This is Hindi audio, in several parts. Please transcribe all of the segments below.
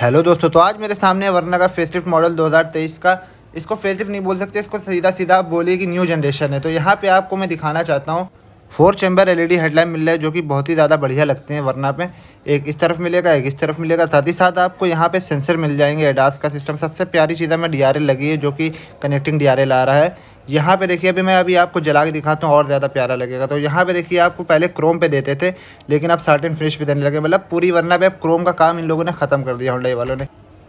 हेलो दोस्तों तो आज मेरे सामने वरना का फेसलिफ्ट मॉडल 2023 का इसको फेसलिफ्ट नहीं बोल सकते इसको सीधा सीधा आप बोलिए कि न्यू जनरेशन है तो यहाँ पे आपको मैं दिखाना चाहता हूँ फोर चैम्बर एलईडी हेडलाइट मिल रहा है जो कि बहुत ही ज़्यादा बढ़िया लगते हैं वरना पे एक इस तरफ मिलेगा एक इस तरफ मिलेगा साथ ही साथ आपको यहाँ पे सेंसर मिल जाएंगे एडास का सिस्टम सबसे प्यारी चीज़ हमें डी लगी है जो कि कनेक्टिंग डी ला रहा है यहाँ पे देखिए अभी मैं अभी आपको जला के दिखाता हूँ और ज़्यादा प्यारा लगेगा तो यहाँ पे देखिए आपको पहले क्रोम पे देते थे लेकिन आप सार्टिन फिनिश भी देने लगे मतलब पूरी वरना पे अब क्रोम का काम इन लोगों ने ख़त्म कर दिया होंडाई वालों ने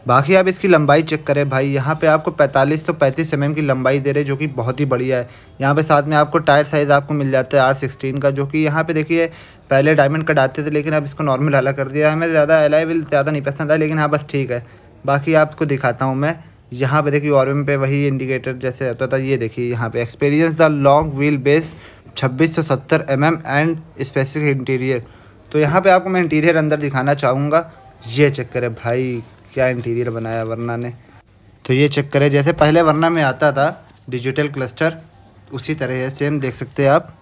बाकी आप इसकी लंबाई चेक करें भाई यहाँ पे आपको 45 तो 35 एम की लंबाई दे रहे जो कि बहुत ही बढ़िया है यहाँ पे साथ में आपको टायर साइज़ आपको मिल जाता है आर सिक्सटीन का जो कि यहाँ पे देखिए पहले डायमंड कटाते थे लेकिन अब इसको नॉर्मल हला कर दिया है हमें ज़्यादा एल ज़्यादा नहीं पसंद आया लेकिन हाँ बस ठीक है बाकी आपको दिखाता हूँ मैं यहाँ पे देखिए और पे वही इंडिकेटर जैसे रहता था ये देखिए यहाँ पे experience the long wheel base 2670 mm and specific interior तो यहाँ पे आपको मैं इंटीरियर अंदर दिखाना चाहूँगा ये चेक करें भाई क्या इंटीरियर बनाया वरना ने तो ये चेक करें जैसे पहले वरना में आता था डिजिटल क्लस्टर उसी तरह है सेम देख सकते हैं आप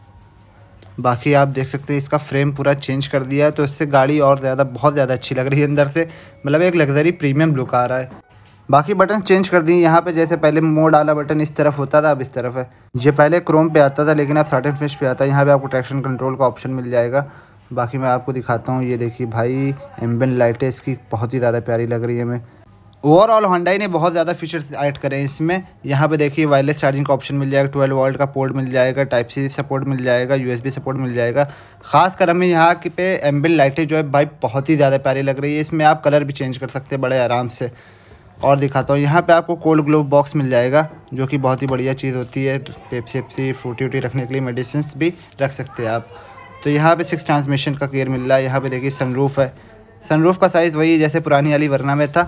बाकी आप देख सकते हैं इसका फ्रेम पूरा चेंज कर दिया है तो इससे गाड़ी और ज़्यादा बहुत ज़्यादा अच्छी लग रही है अंदर से मतलब एक लग्जरी प्रीमियम लुक आ रहा है बाकी बटन चेंज कर दिए यहाँ पे जैसे पहले मोड वाला बटन इस तरफ होता था अब इस तरफ है ये पहले क्रोम पे आता था लेकिन अब सर्टन फिनिश पे आता है यहाँ पे आपको ट्रैक्शन कंट्रोल का ऑप्शन मिल जाएगा बाकी मैं आपको दिखाता हूँ ये देखिए भाई एम्बन लाइटें इसकी बहुत ही ज़्यादा प्यारी लग रही है हमें ओवरऑल होंडाई ने बहुत ज़्यादा फीचर्स ऐड करे हैं इसमें यहाँ पे देखिए वायरलेस चार्जिंग का ऑप्शन मिल जाएगा ट्वेल्व वोल्ट का पोर्ट मिल जाएगा टाइप सी सपोर्ट मिल जाएगा यूएसबी सपोर्ट मिल जाएगा खासकर हमें यहाँ के पे एम्बिल लाइटें जो है भाई बहुत ही ज़्यादा प्यारी लग रही है इसमें आप कलर भी चेंज कर सकते हैं बड़े आराम से और दिखाता हूँ यहाँ पे आपको कोल्ड ग्लोव बॉक्स मिल जाएगा जो कि बहुत ही बढ़िया चीज़ होती है पेप्सी वेप्सी फ्रूटी वूटी रखने के लिए मेडिसिन भी रख सकते हैं आप तो यहाँ पे सिक्स ट्रांसमिशन का गेयर मिल रहा है यहाँ पे देखिए सनरूफ है सनरूफ का साइज़ वही है जैसे पुरानी वाली वरना में था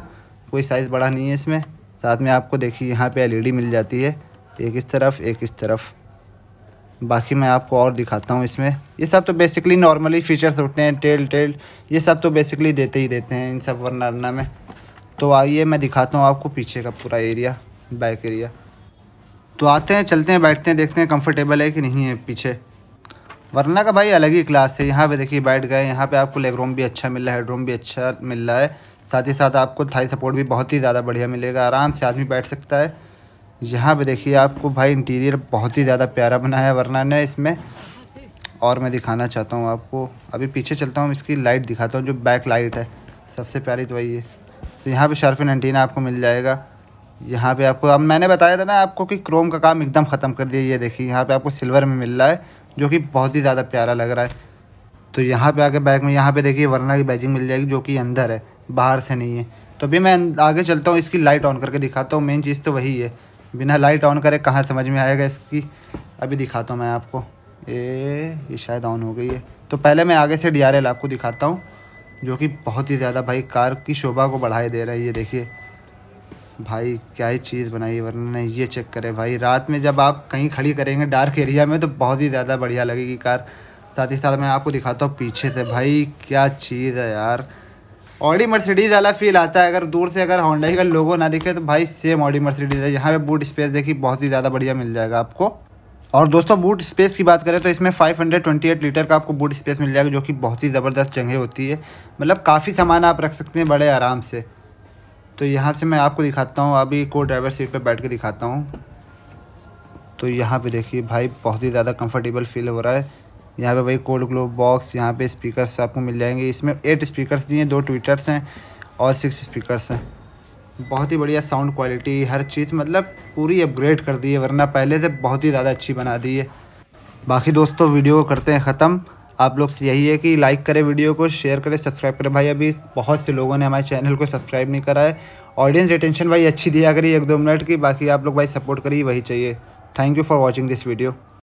कोई साइज़ बड़ा नहीं है इसमें साथ में आपको देखिए यहाँ पर एल e मिल जाती है एक इस तरफ एक इस तरफ बाकी मैं आपको और दिखाता हूँ इसमें ये सब तो बेसिकली नॉर्मली फीचर्स होते हैं टेल टेल ये सब तो बेसिकली देते ही देते हैं इन सब वरना वरना में तो आइए मैं दिखाता हूँ आपको पीछे का पूरा एरिया बैक एरिया तो आते हैं चलते हैं बैठते हैं देखते हैं कंफर्टेबल है कि नहीं है पीछे वरना का भाई अलग ही क्लास है यहाँ पे देखिए बैठ गए यहाँ पे आपको लेग रूम भी अच्छा मिल रहा है हेडरूम भी अच्छा मिल रहा है साथ ही साथ आपको थाई सपोर्ट भी बहुत ही ज़्यादा बढ़िया मिलेगा आराम से आदमी बैठ सकता है यहाँ पर देखिए आपको भाई इंटीरियर बहुत ही ज़्यादा प्यारा बना है वरना ने इसमें और मैं दिखाना चाहता हूँ आपको अभी पीछे चलता हूँ इसकी लाइट दिखाता हूँ जो बैक लाइट है सबसे प्यारी तो वही है तो यहाँ पे शार्फिन एंटीना आपको मिल जाएगा यहाँ पे आपको अब मैंने बताया था ना आपको कि क्रोम का काम एकदम ख़त्म कर दिया ये देखिए यहाँ पे आपको सिल्वर में मिल रहा है जो कि बहुत ही ज़्यादा प्यारा लग रहा है तो यहाँ पे आके बैग में यहाँ पे देखिए वरना की बैजिंग मिल जाएगी जो कि अंदर है बाहर से नहीं है तो अभी मैं आगे चलता हूँ इसकी लाइट ऑन करके दिखाता हूँ मेन चीज़ तो वही है बिना लाइट ऑन करे कहाँ समझ में आएगा इसकी अभी दिखाता हूँ मैं आपको ए ये शायद ऑन हो गई है तो पहले मैं आगे से डी आपको दिखाता हूँ जो कि बहुत ही ज़्यादा भाई कार की शोभा को बढ़ाए दे रहा है ये देखिए भाई क्या ही चीज़ बनाई वरना ये चेक करें भाई रात में जब आप कहीं खड़ी करेंगे डार्क एरिया में तो बहुत ही ज़्यादा बढ़िया लगेगी कार साथ ही साथ मैं आपको दिखाता हूँ पीछे से भाई क्या चीज़ है यार ऑडी मर्सिडीज़ वाला फील आता है अगर दूर से अगर होंडाई का लोगो ना दिखे तो भाई सेम ऑडी मर्सिडीज़ है यहाँ पे बूट स्पेस देखिए बहुत ही ज़्यादा बढ़िया मिल जाएगा आपको और दोस्तों बूट स्पेस की बात करें तो इसमें 528 लीटर का आपको बूट स्पेस मिल जाएगा जो कि बहुत ही ज़बरदस्त जगह होती है मतलब काफ़ी सामान आप रख सकते हैं बड़े आराम से तो यहाँ से मैं आपको दिखाता हूँ अभी को ड्राइवर सीट पर बैठ के दिखाता हूँ तो यहाँ पर देखिए भाई बहुत ही ज़्यादा कम्फर्टेबल फील हो रहा है यहाँ पे भाई कोल्ड ग्लो बॉक्स यहाँ पे स्पीकर्स आपको मिल जाएंगे इसमें एट स्पीकर्स दिए दो ट्विटर्स हैं और सिक्स स्पीकर्स हैं बहुत ही बढ़िया साउंड क्वालिटी हर चीज़ मतलब पूरी अपग्रेड कर दी है वरना पहले से बहुत ही ज़्यादा अच्छी बना दी है बाकी दोस्तों वीडियो को करते हैं ख़त्म आप लोग से यही है कि लाइक करें वीडियो को शेयर करें सब्सक्राइब करें भाई अभी बहुत से लोगों ने हमारे चैनल को सब्सक्राइब नहीं करा है ऑडियंस रिटेंशन भाई अच्छी दिया करिए एक दो मिनट की बाकी आप लोग भाई सपोर्ट करिए वही चाहिए thank you for watching this video